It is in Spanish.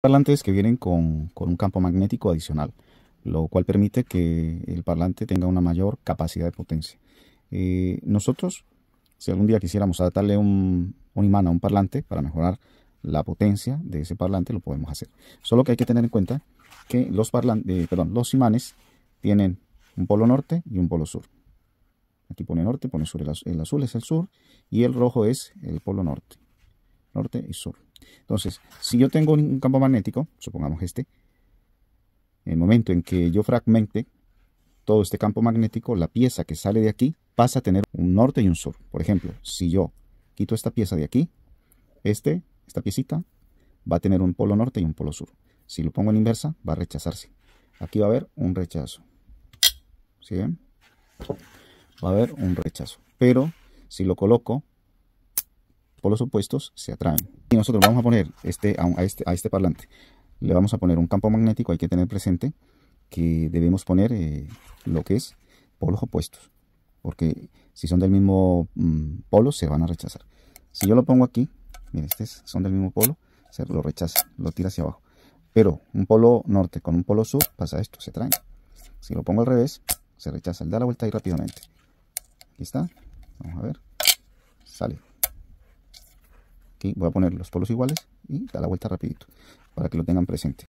parlantes que vienen con, un campo magnético adicional, lo cual permite que el parlante tenga una mayor capacidad de potencia. Eh, nosotros, si algún día quisiéramos adaptarle un, imán a un parlante para mejorar la potencia de ese parlante, lo podemos hacer. Solo que hay que tener en cuenta que los, eh, perdón, los imanes tienen un polo norte y un polo sur. Aquí pone norte, pone sur. El azul es el sur y el rojo es el polo norte. Norte y sur. Entonces, si yo tengo un campo magnético, supongamos este, en el momento en que yo fragmente todo este campo magnético, la pieza que sale de aquí pasa a tener un norte y un sur. Por ejemplo, si yo quito esta pieza de aquí, este, esta piecita, va a tener un polo norte y un polo sur. Si lo pongo en inversa, va a rechazarse. Aquí va a haber un rechazo. ¿Sí? Va a haber un rechazo. Pero si lo coloco polos opuestos se atraen. Y nosotros vamos a poner este, a, este, a este parlante, le vamos a poner un campo magnético, hay que tener presente que debemos poner eh, lo que es polos opuestos, porque si son del mismo mm, polo se van a rechazar. Si yo lo pongo aquí, miren, estos son del mismo polo, se lo rechaza, lo tira hacia abajo. Pero un polo norte con un polo sur pasa esto, se atraen Si lo pongo al revés, se rechaza, el da la vuelta ahí rápidamente. Aquí está, vamos a ver, sale. Aquí voy a poner los polos iguales y da la vuelta rapidito para que lo tengan presente.